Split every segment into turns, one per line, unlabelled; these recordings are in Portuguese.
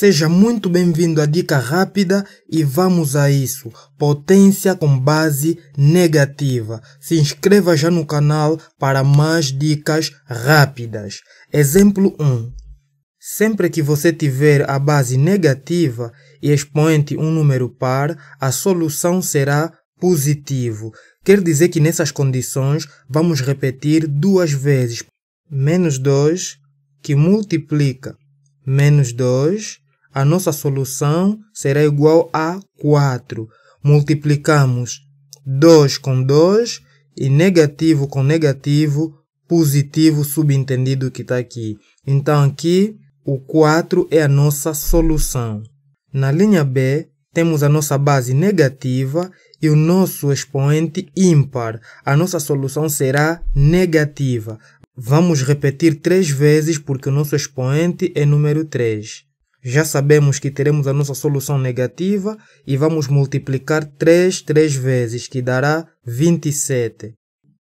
Seja muito bem-vindo à dica rápida e vamos a isso. Potência com base negativa. Se inscreva já no canal para mais dicas rápidas. Exemplo 1. Sempre que você tiver a base negativa e expoente um número par, a solução será positivo. Quer dizer que nessas condições vamos repetir duas vezes. Menos 2 que multiplica menos 2 a nossa solução será igual a 4. Multiplicamos 2 com 2 e negativo com negativo, positivo subentendido que está aqui. Então, aqui o 4 é a nossa solução. Na linha B, temos a nossa base negativa e o nosso expoente ímpar. A nossa solução será negativa. Vamos repetir três vezes porque o nosso expoente é número 3 já sabemos que teremos a nossa solução negativa e vamos multiplicar 3 três vezes, que dará 27.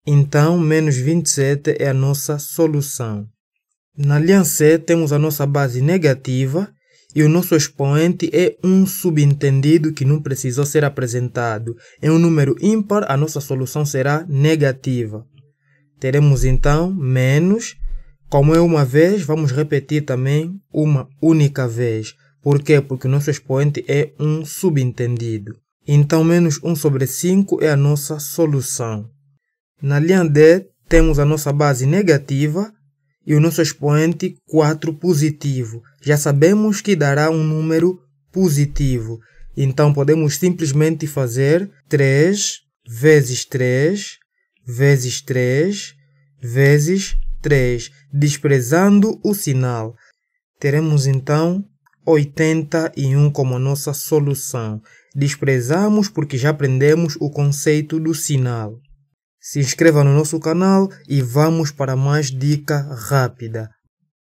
Então, menos 27 é a nossa solução. Na linha C, temos a nossa base negativa e o nosso expoente é um subentendido que não precisou ser apresentado. Em é um número ímpar, a nossa solução será negativa. Teremos, então, menos como é uma vez, vamos repetir também uma única vez. Por quê? Porque o nosso expoente é um subentendido. Então, menos 1 sobre 5 é a nossa solução. Na linha D, temos a nossa base negativa e o nosso expoente 4 positivo. Já sabemos que dará um número positivo. Então, podemos simplesmente fazer 3 vezes 3 vezes 3 vezes 3. Desprezando o sinal. Teremos então 81 como nossa solução. Desprezamos porque já aprendemos o conceito do sinal. Se inscreva no nosso canal e vamos para mais dica rápida.